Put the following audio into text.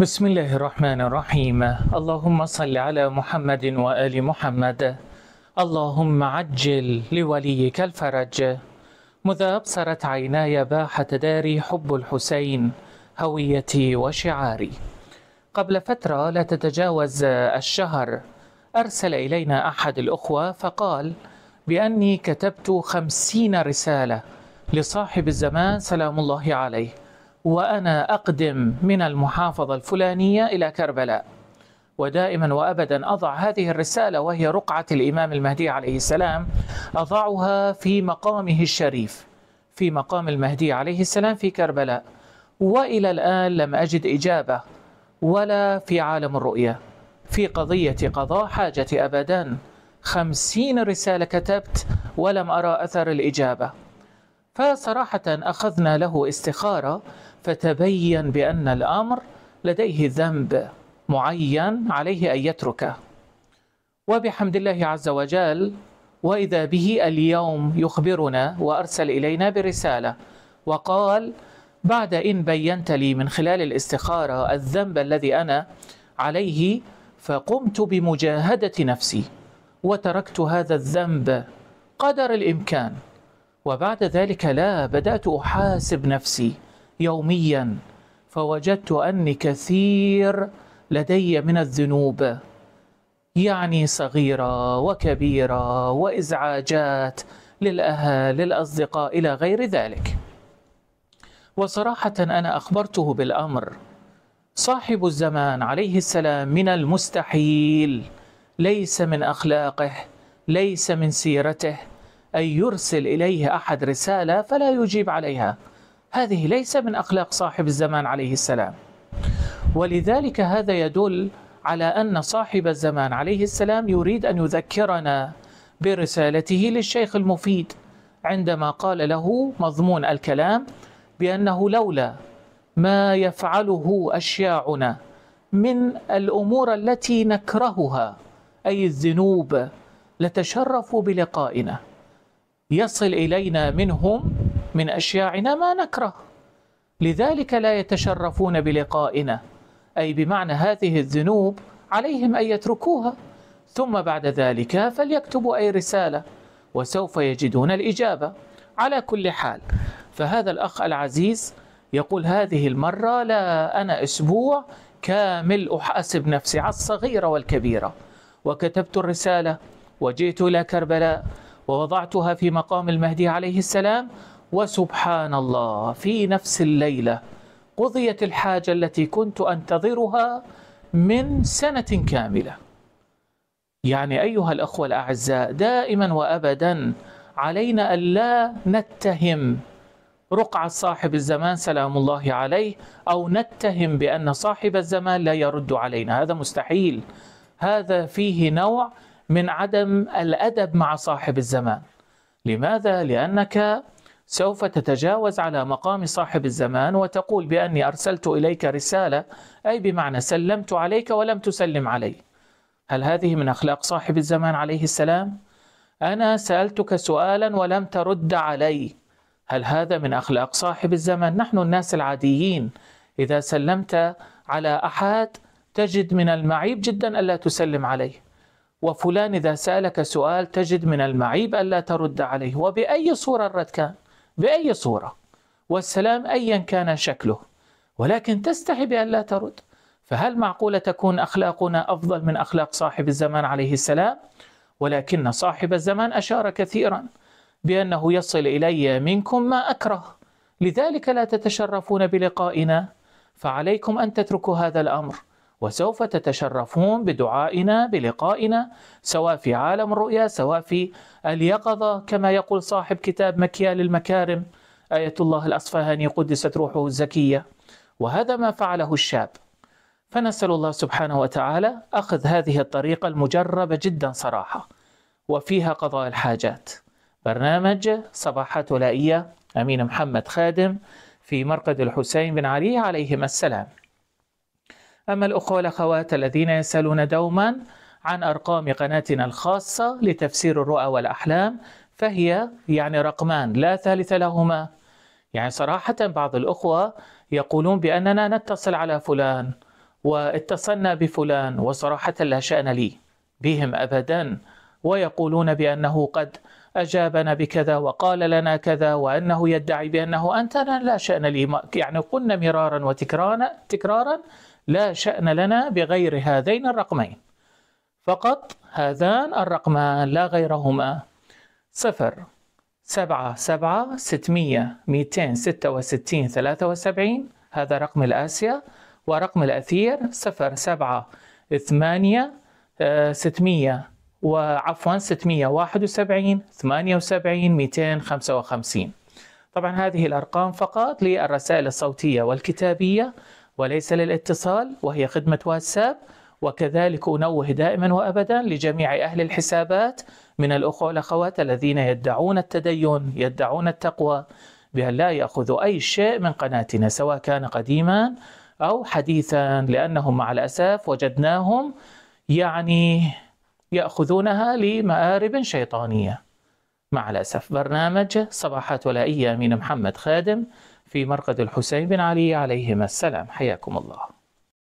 بسم الله الرحمن الرحيم اللهم صل على محمد وآل محمد اللهم عجل لوليك الفرج مذا أبصرت عيناي باحة داري حب الحسين هويتي وشعاري قبل فترة لا تتجاوز الشهر أرسل إلينا أحد الأخوة فقال بأني كتبت خمسين رسالة لصاحب الزمان سلام الله عليه وأنا أقدم من المحافظة الفلانية إلى كربلاء ودائما وابدا اضع هذه الرساله وهي رقعه الامام المهدي عليه السلام اضعها في مقامه الشريف في مقام المهدي عليه السلام في كربلاء والى الان لم اجد اجابه ولا في عالم الرؤيه في قضيه قضاء حاجة ابدا خمسين رساله كتبت ولم ارى اثر الاجابه فصراحة أخذنا له استخارة فتبين بأن الأمر لديه ذنب معين عليه أن يتركه وبحمد الله عز وجل وإذا به اليوم يخبرنا وأرسل إلينا برسالة وقال بعد إن بينت لي من خلال الاستخارة الذنب الذي أنا عليه فقمت بمجاهدة نفسي وتركت هذا الذنب قدر الإمكان وبعد ذلك لا بدأت أحاسب نفسي يوميا فوجدت أني كثير لدي من الذنوب يعني صغيرة وكبيرة وإزعاجات للأهل للأصدقاء إلى غير ذلك وصراحة أنا أخبرته بالأمر صاحب الزمان عليه السلام من المستحيل ليس من أخلاقه ليس من سيرته أن يرسل إليه أحد رسالة فلا يجيب عليها هذه ليس من أخلاق صاحب الزمان عليه السلام ولذلك هذا يدل على أن صاحب الزمان عليه السلام يريد أن يذكرنا برسالته للشيخ المفيد عندما قال له مضمون الكلام بأنه لولا ما يفعله أشياعنا من الأمور التي نكرهها أي الذنوب لتشرفوا بلقائنا يصل الينا منهم من اشياعنا ما نكره لذلك لا يتشرفون بلقائنا اي بمعنى هذه الذنوب عليهم ان يتركوها ثم بعد ذلك فليكتبوا اي رساله وسوف يجدون الاجابه على كل حال فهذا الاخ العزيز يقول هذه المره لا انا اسبوع كامل احاسب نفسي على الصغيره والكبيره وكتبت الرساله وجئت الى كربلاء ووضعتها في مقام المهدي عليه السلام وسبحان الله في نفس الليلة قضيت الحاجة التي كنت أنتظرها من سنة كاملة يعني أيها الأخوة الأعزاء دائما وأبدا علينا ألا نتهم رقعة صاحب الزمان سلام الله عليه أو نتهم بأن صاحب الزمان لا يرد علينا هذا مستحيل هذا فيه نوع من عدم الادب مع صاحب الزمان لماذا لانك سوف تتجاوز على مقام صاحب الزمان وتقول باني ارسلت اليك رساله اي بمعنى سلمت عليك ولم تسلم علي هل هذه من اخلاق صاحب الزمان عليه السلام انا سالتك سؤالا ولم ترد علي هل هذا من اخلاق صاحب الزمان نحن الناس العاديين اذا سلمت على احد تجد من المعيب جدا الا تسلم عليه وفلان إذا سألك سؤال تجد من المعيب ألا ترد عليه وبأي صورة الرد كان بأي صورة والسلام أيا كان شكله ولكن تستحي بأن لا ترد فهل معقولة تكون أخلاقنا أفضل من أخلاق صاحب الزمان عليه السلام؟ ولكن صاحب الزمان أشار كثيرا بأنه يصل إلي منكم ما أكره لذلك لا تتشرفون بلقائنا فعليكم أن تتركوا هذا الأمر وسوف تتشرفون بدعائنا بلقائنا سواء في عالم الرؤيا سواء في اليقظة كما يقول صاحب كتاب مكيال المكارم آية الله الأصفهاني قدست روحه الزكية وهذا ما فعله الشاب فنسأل الله سبحانه وتعالى أخذ هذه الطريقة المجربة جدا صراحة وفيها قضاء الحاجات برنامج صباحات ولائية أمين محمد خادم في مرقد الحسين بن علي عليهما السلام أما الأخوة والأخوات الذين يسألون دوما عن أرقام قناتنا الخاصة لتفسير الرؤى والأحلام فهي يعني رقمان لا ثالث لهما يعني صراحة بعض الأخوة يقولون بأننا نتصل على فلان واتصلنا بفلان وصراحة لا شأن لي بهم أبدا ويقولون بأنه قد أجابنا بكذا وقال لنا كذا وأنه يدعي بأنه أنت لا شأن لي يعني قلنا مرارا وتكرارا تكرارا لا شأن لنا بغير هذين الرقمين فقط هذان الرقمان لا غيرهما صفر سبعة سبعة ستمية ميتين ستة وستين ثلاثة وسبعين هذا رقم الآسيا ورقم الأثير صفر سبعة ثمانية آه، ستمية وعفوا ستمية واحد وسبعين وسبعين ثمانية ميتين خمسة وخمسين طبعا هذه الأرقام فقط للرسائل الصوتية والكتابية وليس للاتصال وهي خدمة واتساب وكذلك أنوه دائما وأبدا لجميع أهل الحسابات من الأخوة والأخوات الذين يدعون التدين يدعون التقوى بأن لا يأخذوا أي شيء من قناتنا سواء كان قديما أو حديثا لأنهم مع الأسف وجدناهم يعني يأخذونها لمآرب شيطانية مع الأسف برنامج صباحات ولائية من محمد خادم في مرقد الحسين بن علي عليهما السلام حياكم الله